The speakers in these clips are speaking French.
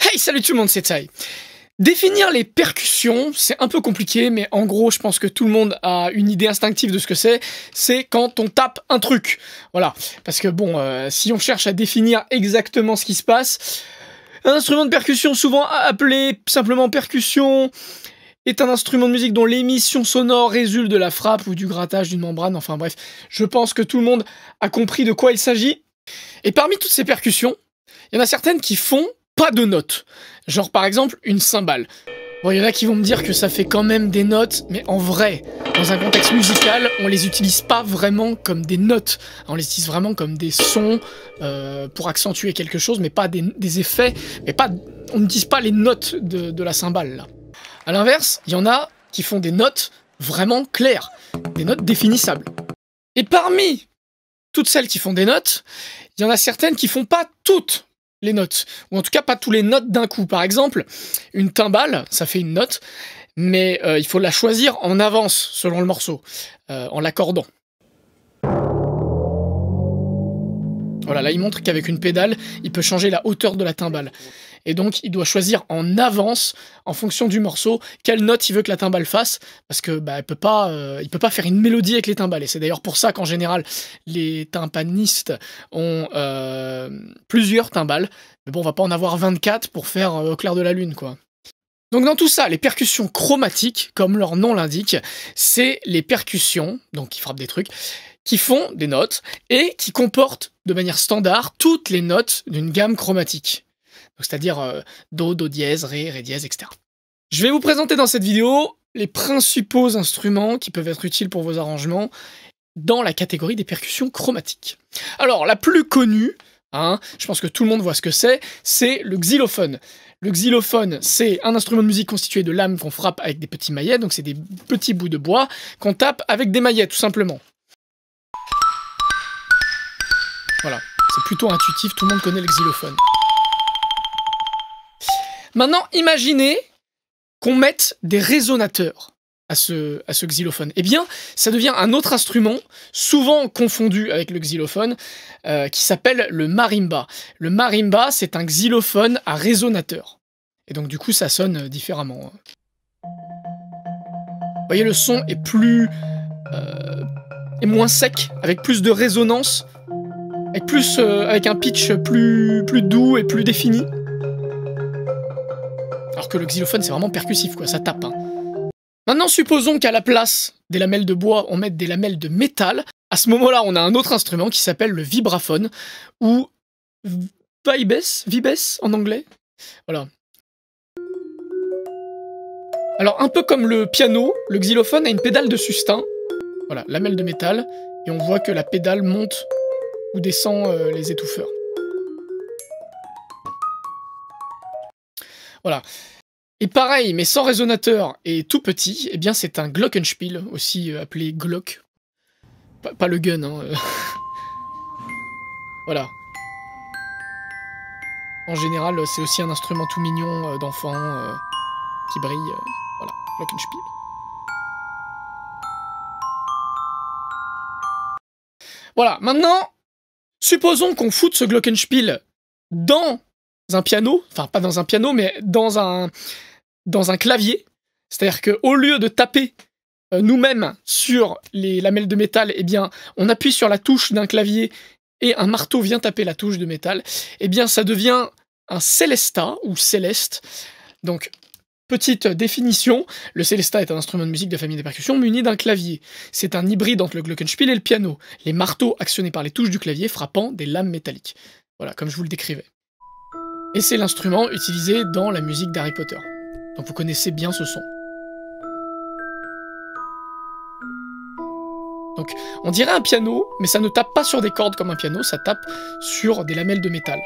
Hey, salut tout le monde, c'est Tai. Définir les percussions, c'est un peu compliqué, mais en gros, je pense que tout le monde a une idée instinctive de ce que c'est. C'est quand on tape un truc. Voilà. Parce que bon, euh, si on cherche à définir exactement ce qui se passe, un instrument de percussion, souvent appelé simplement percussion, est un instrument de musique dont l'émission sonore résulte de la frappe ou du grattage d'une membrane. Enfin bref, je pense que tout le monde a compris de quoi il s'agit. Et parmi toutes ces percussions, il y en a certaines qui font pas de notes. Genre par exemple une cymbale. Bon, il y en a qui vont me dire que ça fait quand même des notes, mais en vrai, dans un contexte musical, on les utilise pas vraiment comme des notes. On les utilise vraiment comme des sons euh, pour accentuer quelque chose, mais pas des, effets, mais pas, on ne dit pas les notes de, de la cymbale là. À l'inverse, il y en a qui font des notes vraiment claires, des notes définissables. Et parmi toutes celles qui font des notes, il y en a certaines qui font pas toutes les notes. Ou en tout cas, pas tous les notes d'un coup. Par exemple, une timbale, ça fait une note, mais euh, il faut la choisir en avance, selon le morceau, euh, en l'accordant. Voilà, là, il montre qu'avec une pédale, il peut changer la hauteur de la timbale. Et donc, il doit choisir en avance, en fonction du morceau, quelle note il veut que la timbale fasse, parce que bah, euh, il peut pas, faire une mélodie avec les timbales. Et c'est d'ailleurs pour ça qu'en général, les tympanistes ont euh, plusieurs timbales. Mais bon, on va pas en avoir 24 pour faire euh, au clair de la lune, quoi. Donc dans tout ça, les percussions chromatiques, comme leur nom l'indique, c'est les percussions, donc qui frappent des trucs, qui font des notes et qui comportent de manière standard toutes les notes d'une gamme chromatique c'est-à-dire euh, Do, Do dièse, Ré, Ré dièse, etc. Je vais vous présenter dans cette vidéo les principaux instruments qui peuvent être utiles pour vos arrangements dans la catégorie des percussions chromatiques. Alors, la plus connue, hein, je pense que tout le monde voit ce que c'est, c'est le xylophone. Le xylophone, c'est un instrument de musique constitué de lames qu'on frappe avec des petits maillets, donc c'est des petits bouts de bois qu'on tape avec des maillets, tout simplement. Voilà, c'est plutôt intuitif, tout le monde connaît le xylophone. Maintenant, imaginez qu'on mette des résonateurs à ce, à ce xylophone. Eh bien, ça devient un autre instrument, souvent confondu avec le xylophone, euh, qui s'appelle le marimba. Le marimba, c'est un xylophone à résonateur. Et donc, du coup, ça sonne différemment. Vous voyez, le son est plus. Euh, moins sec, avec plus de résonance, avec, plus, euh, avec un pitch plus, plus doux et plus défini. Alors que le xylophone, c'est vraiment percussif, quoi, ça tape. Hein. Maintenant, supposons qu'à la place des lamelles de bois, on mette des lamelles de métal. À ce moment-là, on a un autre instrument qui s'appelle le vibraphone, ou vibes, vibes en anglais. Voilà. Alors, un peu comme le piano, le xylophone a une pédale de sustain. Voilà, lamelle de métal, et on voit que la pédale monte ou descend euh, les étouffeurs. Voilà. Et pareil, mais sans résonateur et tout petit, eh bien c'est un Glockenspiel, aussi euh, appelé Glock. pas le gun, hein. Euh. voilà. En général, c'est aussi un instrument tout mignon euh, d'enfant qui brille. voilà, Glockenspiel. Voilà, maintenant, supposons qu'on foute ce Glockenspiel dans un piano, enfin pas dans un piano, mais dans un, dans un clavier. C'est-à-dire qu'au lieu de taper euh, nous-mêmes sur les lamelles de métal, eh bien, on appuie sur la touche d'un clavier et un marteau vient taper la touche de métal, et eh bien, ça devient un Celesta ou Céleste. Donc, petite définition, le Celesta est un instrument de musique de famille des percussions muni d'un clavier. C'est un hybride entre le glockenspiel et le piano, les marteaux actionnés par les touches du clavier frappant des lames métalliques. Voilà, comme je vous le décrivais et c'est l'instrument utilisé dans la musique d'Harry Potter. Donc vous connaissez bien ce son. Donc on dirait un piano, mais ça ne tape pas sur des cordes comme un piano, ça tape sur des lamelles de métal.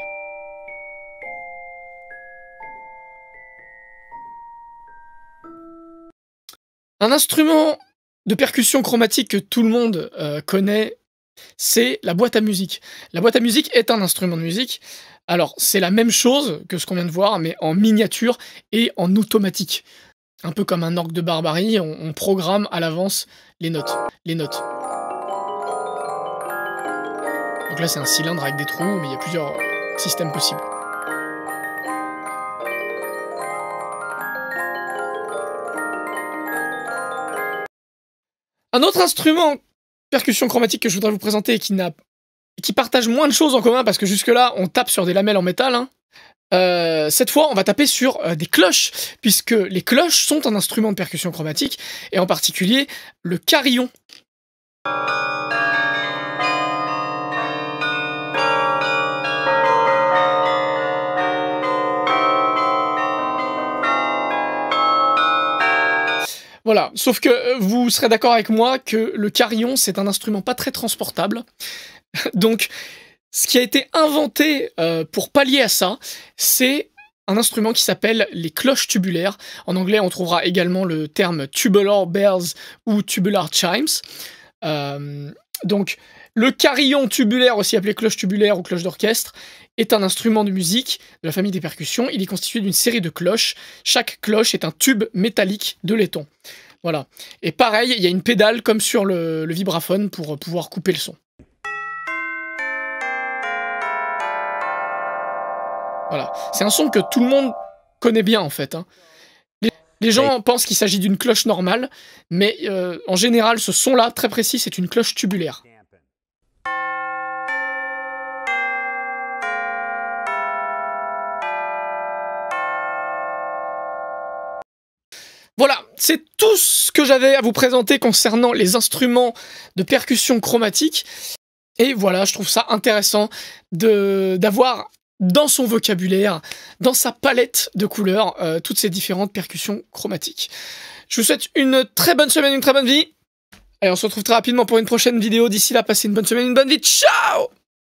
Un instrument de percussion chromatique que tout le monde euh, connaît, c'est la boîte à musique. La boîte à musique est un instrument de musique. Alors, c'est la même chose que ce qu'on vient de voir, mais en miniature et en automatique. Un peu comme un orgue de barbarie, on, programme à l'avance les notes. Les notes. Donc là, c'est un cylindre avec des trous, mais il y a plusieurs systèmes possibles. Un autre instrument percussion chromatique que je voudrais vous présenter et qui n'a qui partagent moins de choses en commun, parce que jusque-là, on tape sur des lamelles en métal. Hein. Euh, cette fois, on va taper sur euh, des cloches, puisque les cloches sont un instrument de percussion chromatique, et en particulier le carillon. Voilà, sauf que euh, vous serez d'accord avec moi que le carillon, c'est un instrument pas très transportable. Donc, ce qui a été inventé euh, pour pallier à ça, c'est un instrument qui s'appelle les cloches tubulaires. En anglais, on trouvera également le terme tubular bells ou tubular chimes. Euh, donc, le carillon tubulaire, aussi appelé cloche tubulaire ou cloche d'orchestre, est un instrument de musique de la famille des percussions. Il est constitué d'une série de cloches. Chaque cloche est un tube métallique de laiton. Voilà. Et pareil, il y a une pédale comme sur le vibraphone pour euh, pouvoir couper le son. Voilà. C'est un son que tout le monde connaît bien en fait. Hein. Les, gens pensent qu'il s'agit d'une cloche normale, mais euh, en général, ce son-là, très précis, c'est une cloche tubulaire. Voilà, c'est tout ce que j'avais à vous présenter concernant les instruments de percussion chromatique. Et voilà, je trouve ça intéressant d'avoir dans son vocabulaire, dans sa palette de couleurs, euh, toutes ces différentes percussions chromatiques. Je vous souhaite une très bonne semaine, une très bonne vie. Et on se retrouve très rapidement pour une prochaine vidéo. D'ici là, passez une bonne semaine, une bonne vie. Ciao